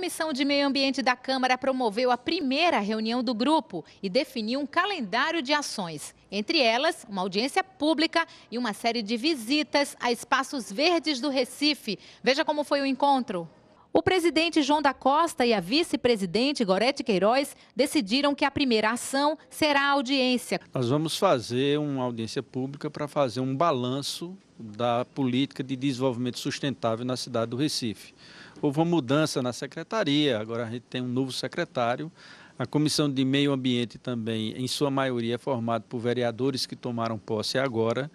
Comissão de Meio Ambiente da Câmara promoveu a primeira reunião do grupo e definiu um calendário de ações. Entre elas, uma audiência pública e uma série de visitas a espaços verdes do Recife. Veja como foi o encontro. O presidente João da Costa e a vice-presidente Gorete Queiroz decidiram que a primeira ação será a audiência. Nós vamos fazer uma audiência pública para fazer um balanço da política de desenvolvimento sustentável na cidade do Recife. Houve uma mudança na secretaria, agora a gente tem um novo secretário. A Comissão de Meio Ambiente também, em sua maioria, é formada por vereadores que tomaram posse agora.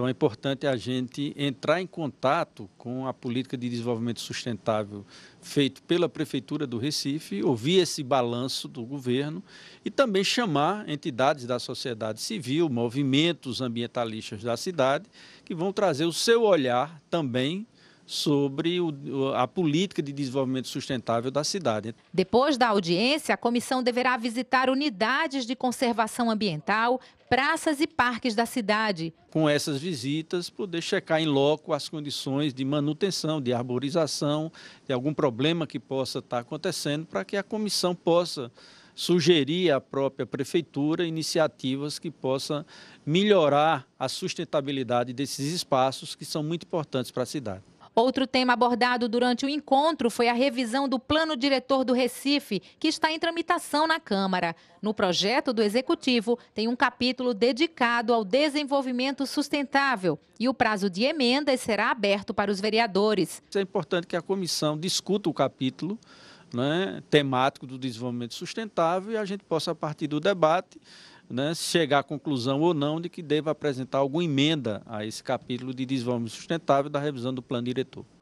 Então é importante a gente entrar em contato com a política de desenvolvimento sustentável feita pela Prefeitura do Recife, ouvir esse balanço do governo e também chamar entidades da sociedade civil, movimentos ambientalistas da cidade, que vão trazer o seu olhar também sobre o, a política de desenvolvimento sustentável da cidade. Depois da audiência, a comissão deverá visitar unidades de conservação ambiental, praças e parques da cidade. Com essas visitas, poder checar em loco as condições de manutenção, de arborização, de algum problema que possa estar acontecendo, para que a comissão possa sugerir à própria prefeitura iniciativas que possam melhorar a sustentabilidade desses espaços que são muito importantes para a cidade. Outro tema abordado durante o encontro foi a revisão do plano diretor do Recife, que está em tramitação na Câmara. No projeto do Executivo, tem um capítulo dedicado ao desenvolvimento sustentável e o prazo de emendas será aberto para os vereadores. É importante que a comissão discuta o capítulo. Né, temático do desenvolvimento sustentável e a gente possa, a partir do debate, né, chegar à conclusão ou não de que deva apresentar alguma emenda a esse capítulo de desenvolvimento sustentável da revisão do plano diretor.